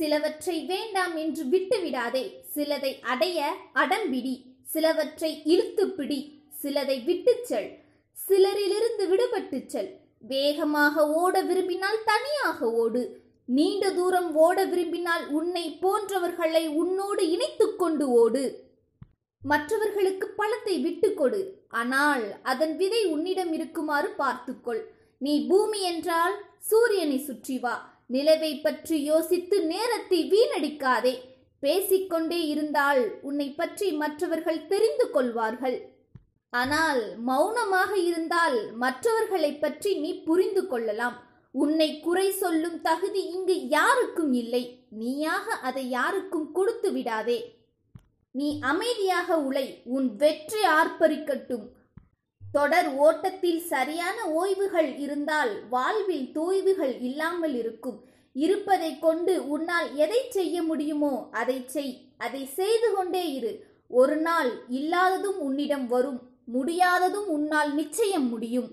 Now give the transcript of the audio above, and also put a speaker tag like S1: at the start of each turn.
S1: சிலவற்றை வேண்டாம் என்று விட்டுவிடாதே சிலதை அடைய அடம்பிடி சிலவற்றை இழுத்து பிடி சிலதை விட்டுச் செல் சிலரிலிருந்து விடுபட்டுச் செல் வேகமாக ஓட விரும்பினால் தனியாக ஓடு நீண்ட தூரம் ஓட விரும்பினால் உன்னை போன்றவர்களை உன்னோடு இணைத்துக் கொண்டு ஓடு மற்றவர்களுக்கு பணத்தை விட்டுக்கொடு ஆனால் அதன் விதை உன்னிடம் இருக்குமாறு பார்த்துக்கொள் நீ பூமி என்றால் சூரியனை சுற்றி வா நிலவை பற்றி யோசித்து நேரத்தை வீணடிக்காதே பேசிக்கொண்டே இருந்தால் உன்னை பற்றி மற்றவர்கள் தெரிந்து கொள்வார்கள் ஆனால் மௌனமாக இருந்தால் மற்றவர்களை பற்றி நீ புரிந்து கொள்ளலாம் உன்னை குறை சொல்லும் தகுதி இங்கு யாருக்கும் இல்லை நீயாக அதை யாருக்கும் கொடுத்து விடாதே நீ அமைதியாக உழை உன் வெற்றி ஆர்ப்பரிக்கட்டும் தொடர் ஓட்டத்தில் சரியான ஓய்வுகள் இருந்தால் வாழ்வில் தோய்வுகள் இல்லாமல் இருக்கும் இருப்பதை கொண்டு உன்னால் எதை செய்ய முடியுமோ அதை செய் அதை செய்து கொண்டே இரு ஒரு நாள் இல்லாததும் உன்னிடம் வரும் முடியாததும் உன்னால் நிச்சயம் முடியும்